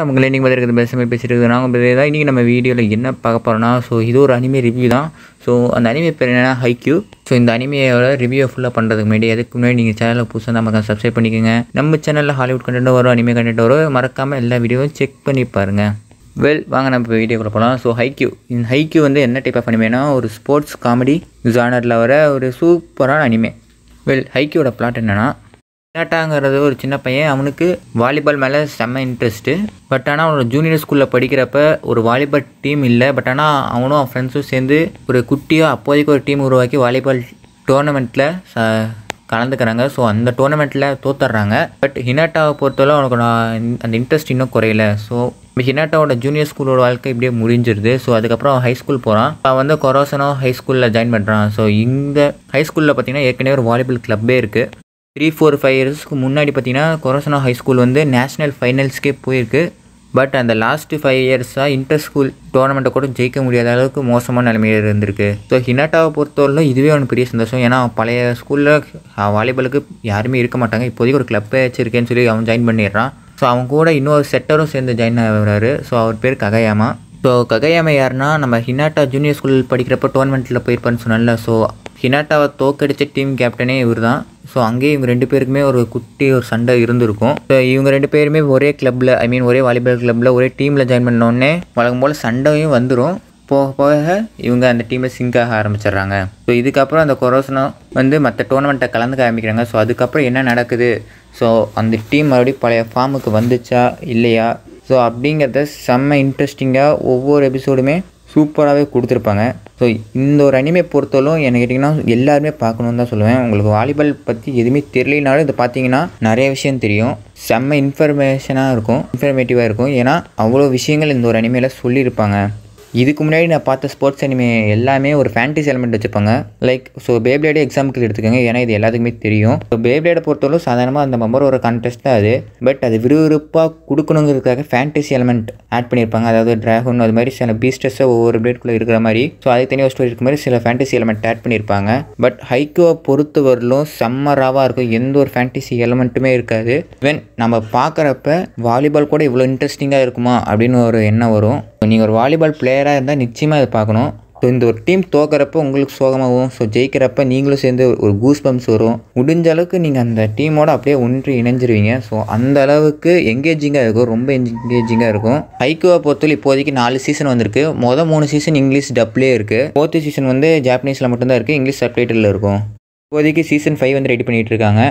நமக்கு லேண்டிங் பதில் இருக்கிற பேச பேசிட்டு இருக்குது நாங்கள் பதில் தான் இன்றைக்கி நம்ம வீடியோவில் என்ன பார்க்க போகிறோம்னா ஸோ இது ஒரு அனிமே ரிவ்யூ தான் ஸோ அந்த அனிமே பேர் என்னென்னா ஹைக்யூ ஸோ இந்த அனிமையோட ரிவ்யூ ஃபுல்லாக பண்ணுறதுக்கு முன்னாடி அதுக்கு முன்னாடி நீங்கள் சேனலில் புதுசாக நம்ம சப்ஸ்கிரைப் பண்ணிக்கோங்க நம்ம சேனலில் ஹாலிவுட் கண்டென்ட் வரும் அனிமே கண்டென்ட் வரும் மறக்காமல் எல்லா வீடியோவும் செக் பண்ணி பாருங்கள் வெல் வாங்க நம்ம வீடியோக்குள்ள போகலாம் ஸோ ஹைக்யூ இந்த ஹைக்யூ வந்து என்ன டைப் ஆஃப் அனிமேனா ஒரு ஸ்போர்ட்ஸ் காமெடி ஜானரில் வர ஒரு சூப்பரான அனிமே வெல் ஹைக்யூட பிளாட் என்னென்னா விளையாட்டாங்கிறது ஒரு சின்ன பையன் அவனுக்கு வாலிபால் மேலே செம்ம இன்ட்ரெஸ்ட்டு பட் ஆனால் அவனோட ஜூனியர் ஸ்கூலில் படிக்கிறப்ப ஒரு வாலிபால் டீம் இல்லை பட் ஆனால் அவனும் அவன் ஃப்ரெண்ட்ஸும் சேர்ந்து ஒரு குட்டியாக அப்போதைக்கு ஒரு டீம் உருவாக்கி வாலிபால் டோர்னமெண்ட்டில் ச கலந்துக்கிறாங்க ஸோ அந்த டோர்னமெண்ட்டில் தோத்துட்றாங்க பட் ஹினாட்டாவை பொறுத்தவரை அவனுக்கு நான் அந்த இன்ட்ரெஸ்ட் இன்னும் குறையல ஸோ ஹினாட்டாவோட ஜூனியர் ஸ்கூலோட வாழ்க்கை இப்படியே முடிஞ்சிருது ஸோ அதுக்கப்புறம் ஹை ஸ்கூல் போகிறான் அவன் வந்து கொரோசனோ ஹை ஸ்கூலில் ஜாயின் பண்ணுறான் ஸோ இந்த ஹை ஸ்கூலில் பார்த்தீங்கன்னா ஏற்கனவே ஒரு வாலிபால் கிளப்பே இருக்குது த்ரீ ஃபோர் ஃபைவ் இயர்ஸ்க்கு முன்னாடி பார்த்தீங்கன்னா கொரோசனா ஹை ஸ்கூல் வந்து நேஷ்னல் ஃபைனல்ஸ்க்கே போயிருக்கு பட் அந்த லாஸ்ட்டு ஃபைவ் இயர்ஸாக இன்டர் ஸ்கூல் டோர்னமெண்ட்டை கூட ஜெயிக்க முடியாத அளவுக்கு மோசமான நிலைமையில் இருந்திருக்கு ஸோ ஹினாட்டாவை பொறுத்தவரையிலும் இதுவே ஒன்று பெரிய சந்தோஷம் ஏன்னா பழைய ஸ்கூலில் வாலிபாலுக்கு யாருமே இருக்க மாட்டாங்க இப்போதைக்கு ஒரு கிளப்பே வச்சுருக்கேன்னு சொல்லி அவன் ஜாயின் பண்ணிடுறான் ஸோ அவன் கூட இன்னொரு செட்டரும் சேர்ந்து ஜாயின் ஆகிறாரு ஸோ அவர் பேர் ககையாமா ஸோ ககையாமை யாருன்னா நம்ம ஹினாட்டா ஜூனியர் ஸ்கூல் படிக்கிறப்ப டோர்னமெண்ட்டில் போயிருப்பான்னு சொன்னால ஸோ ஹினாட்டாவை தோக்கடித்த டீம் கேப்டனே இவர் தான் ஸோ அங்கேயும் இவங்க ரெண்டு பேருக்குமே ஒரு குட்டி ஒரு சண்டை இருந்திருக்கும் ஸோ இவங்க ரெண்டு பேருமே ஒரே கிளப்பில் ஐ மீன் ஒரே வாலிபால் கிளப்பில் ஒரே டீமில் ஜாயின் பண்ணோடனே வழங்கும் போல் சண்டையும் வந்துடும் போக போக இவங்க அந்த டீமில் சிங்க் ஆக ஆரம்பிச்சிடுறாங்க ஸோ இதுக்கப்புறம் அந்த கொரோசனம் வந்து மற்ற டோர்னமெண்ட்டை கலந்துக்க ஆரம்பிக்கிறாங்க ஸோ அதுக்கப்புறம் என்ன நடக்குது ஸோ அந்த டீம் மறுபடியும் பழைய ஃபார்முக்கு வந்துச்சா இல்லையா ஸோ அப்படிங்கிறத செம்ம இன்ட்ரெஸ்டிங்காக ஒவ்வொரு எபிசோடுமே சூப்பராகவே கொடுத்துருப்பாங்க ஸோ இந்த ஒரு அனிமே பொறுத்தவரைக்கும் என்ன கேட்டிங்கன்னா எல்லாருமே பார்க்கணுன்னு தான் சொல்லுவேன் உங்களுக்கு வாலிபால் பற்றி எதுவுமே தெரியலனாலும் இதை பார்த்தீங்கன்னா நிறைய விஷயம் தெரியும் செம்ம இன்ஃபர்மேஷனாக இருக்கும் இன்ஃபர்மேட்டிவாக இருக்கும் ஏன்னா அவ்வளோ விஷயங்கள் இந்த ஒரு அனிமையில் சொல்லியிருப்பாங்க இதுக்கு முன்னாடி நான் பார்த்த ஸ்போர்ட்ஸ் அனிமே எல்லாமே ஒரு ஃபேண்டிஸ் எலமெண்ட் வச்சுப்பாங்க லைக் ஸோ பேப்ளேடே எக்ஸாம்பிள் எடுத்துக்கோங்க ஏன்னா இது எல்லாத்துக்குமே தெரியும் ஸோ பேப்ளேட பொறுத்தவரைக்கும் சாதாரணமாக அந்த மெம்பர் ஒரு கான்டெஸ்ட் தான் அது பட் அது விறுவிறுப்பாக கொடுக்கணுங்கிறதுக்காக ஃபேண்டசி எலமெண்ட் ஆட் பண்ணியிருப்பாங்க அதாவது ட்ராகன் அது மாதிரி சில பீஸ்டர்ஸை ஒவ்வொரு பிளேட்குள்ளே இருக்கிற மாதிரி ஸோ அதுக்கு தனியாக ஸ்டோரி இருக்கிற மாதிரி சில ஃபேண்டசி எலமெண்ட் ஆட் பண்ணியிருப்பாங்க பட் ஹைக்கோவை பொறுத்தவரையிலும் சம்மராகவாக இருக்கும் எந்த ஒரு ஃபேண்டசி எலமெண்ட்டுமே இருக்காது வென் நம்ம பார்க்குறப்ப வாலிபால் கூட இவ்வளோ இன்ட்ரெஸ்டிங்காக இருக்குமா அப்படின்னு ஒரு எண்ணம் வரும் நீங்கள் ஒரு வாலிபால் பிளேயர் பிளேயராக இருந்தால் நிச்சயமாக அதை பார்க்கணும் ஸோ இந்த ஒரு டீம் தோக்கிறப்ப உங்களுக்கு சோகமாகவும் ஸோ ஜெயிக்கிறப்ப நீங்களும் சேர்ந்து ஒரு கூஸ் பம்ப்ஸ் வரும் முடிஞ்ச அளவுக்கு நீங்கள் அந்த டீமோட அப்படியே ஒன்று இணைஞ்சிருவீங்க ஸோ அந்த அளவுக்கு எங்கேஜிங்காக இருக்கும் ரொம்ப எங்கேஜிங்காக இருக்கும் ஐக்கியோவை பொறுத்தவரை இப்போதைக்கு நாலு சீசன் வந்திருக்கு மொதல் மூணு சீசன் இங்கிலீஷ் டப்லேயே இருக்குது ஃபோர்த்து சீசன் வந்து ஜாப்பனீஸில் மட்டும்தான் இருக்குது இங்கிலீஷ் சப்டைட்டில் இருக்கும் இப்போதைக்கு சீசன் ஃபைவ் வந்து ரெடி பண்ணிகிட்டு இருக்காங்க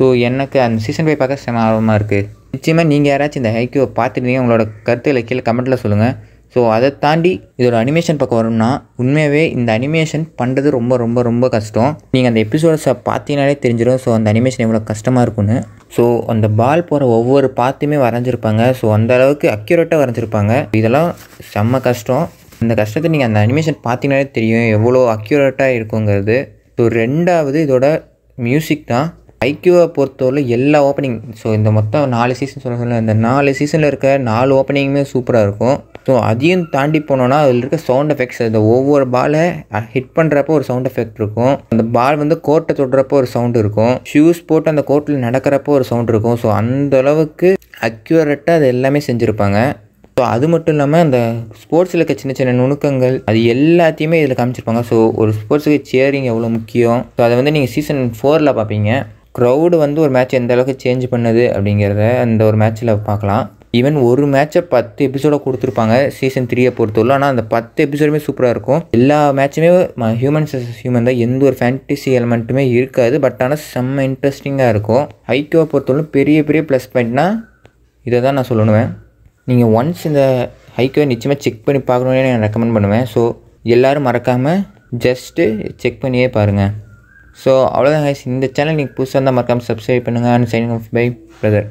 ஸோ எனக்கு அந்த சீசன் ஃபைவ் பார்க்க செம ஆர்வமாக இருக்குது நிச்சயமாக நீங்கள் யாராச்சும் இந்த ஹைக்கியோ பார்த்துருந்தீங்க உங்களோட கருத்துக்களை கீழே கமெண்ட்டில் சொல்லுங்கள் ஸோ அதை தாண்டி இதோட அனிமேஷன் பக்கம் வரும்னா உண்மையாகவே இந்த அனிமேஷன் பண்ணுறது ரொம்ப ரொம்ப ரொம்ப கஷ்டம் நீங்கள் அந்த எபிசோட்ஸை பார்த்தீங்கனாலே தெரிஞ்சிடும் ஸோ அந்த அனிமேஷன் எவ்வளோ கஷ்டமாக இருக்குன்னு ஸோ அந்த பால் போகிற ஒவ்வொரு பார்த்துமே வரைஞ்சிருப்பாங்க ஸோ அந்த அளவுக்கு அக்யூரேட்டாக வரைஞ்சிருப்பாங்க இதெல்லாம் செம்ம கஷ்டம் இந்த கஷ்டத்தை நீங்கள் அந்த அனிமேஷன் பார்த்தீங்கனாலே தெரியும் எவ்வளோ அக்யூரேட்டாக இருக்குங்கிறது ஸோ ரெண்டாவது இதோட மியூசிக் தான் ஐக்யூவை பொறுத்தவரை எல்லா ஓப்பனிங் ஸோ இந்த மொத்தம் நாலு சீசன் சொல்ல சொல்ல இந்த நாலு சீசனில் இருக்க நாலு ஓப்பனிங்குமே சூப்பராக இருக்கும் ஸோ அதையும் தாண்டி போனோன்னா அதில் இருக்க சவுண்ட் எஃபெக்ட்ஸ் இந்த ஒவ்வொரு பாலை ஹிட் பண்ணுறப்போ ஒரு சவுண்ட் எஃபெக்ட் இருக்கும் அந்த பால் வந்து கோர்ட்டை தொடுறப்போ ஒரு சவுண்ட் இருக்கும் ஷூஸ் போட்டு அந்த கோர்ட்டில் நடக்கிறப்போ ஒரு சவுண்ட் இருக்கும் ஸோ அந்த அளவுக்கு அக்யூரேட்டாக அது எல்லாமே செஞ்சுருப்பாங்க ஸோ அது மட்டும் இல்லாமல் அந்த ஸ்போர்ட்ஸில் இருக்க சின்ன சின்ன நுணுக்கங்கள் அது எல்லாத்தையுமே இதில் காமிச்சிருப்பாங்க ஸோ ஒரு ஸ்போர்ட்ஸுக்கு சேரிங் எவ்வளோ முக்கியம் ஸோ அதை வந்து நீங்கள் சீசன் ஃபோரில் பார்ப்பீங்க க்ரௌடு வந்து ஒரு மேட்ச் எந்த அளவுக்கு சேஞ்ச் பண்ணுது அப்படிங்கிறத அந்த ஒரு மேட்ச்சில் பார்க்கலாம் ஈவன் ஒரு மேட்ச்சை பத்து எபிசோட கொடுத்துருப்பாங்க சீசன் த்ரீயை பொறுத்தவரை ஆனால் அந்த பத்து எபிசோடுமே சூப்பராக இருக்கும் எல்லா மேட்சுமே ஹியூமன்ஸ் ஹியூமன் தான் எந்த ஒரு ஃபேன்டிசி எலமெண்ட்டுமே இருக்காது பட் ஆனால் செம்ம இன்ட்ரெஸ்டிங்காக இருக்கும் ஹைக்கோவை பொறுத்தவரை பெரிய பெரிய ப்ளஸ் பாயிண்ட்னா இதை தான் நான் சொல்லணுவேன் நீங்கள் ஒன்ஸ் இந்த ஹைக்கியோவை நிச்சயமாக செக் பண்ணி பார்க்கணுன்னு நான் ரெக்கமெண்ட் பண்ணுவேன் ஸோ எல்லோரும் மறக்காமல் ஜஸ்ட்டு செக் பண்ணியே பாருங்கள் ஸோ அவ்வளோதான் இந்த சேனல் நீங்கள் புதுசாக இருந்தால் மறக்காமல் சப்ஸ்கிரைப் பண்ணுங்கள் and signing off bye brother